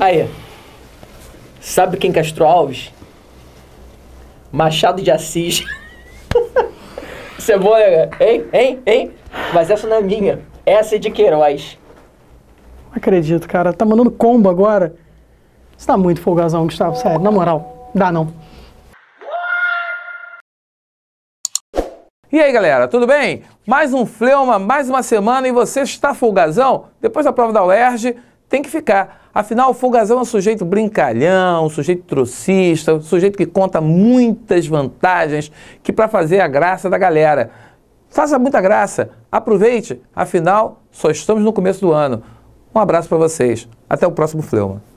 Aí, Sabe quem Castro Alves? Machado de Assis. Isso é bom, né, cara? Hein? Hein? Hein? Mas essa não é minha. Essa é de Queiroz. Não acredito, cara. Tá mandando combo agora? Você tá muito folgazão, Gustavo. Sério, na moral. Dá não. E aí, galera, tudo bem? Mais um Fleuma, mais uma semana e você está folgazão? Depois da prova da UERJ, tem que ficar. Afinal, o Folgazão é um sujeito brincalhão, um sujeito trocista, um sujeito que conta muitas vantagens que para fazer a graça da galera. Faça muita graça, aproveite, afinal, só estamos no começo do ano. Um abraço para vocês. Até o próximo Fleuma.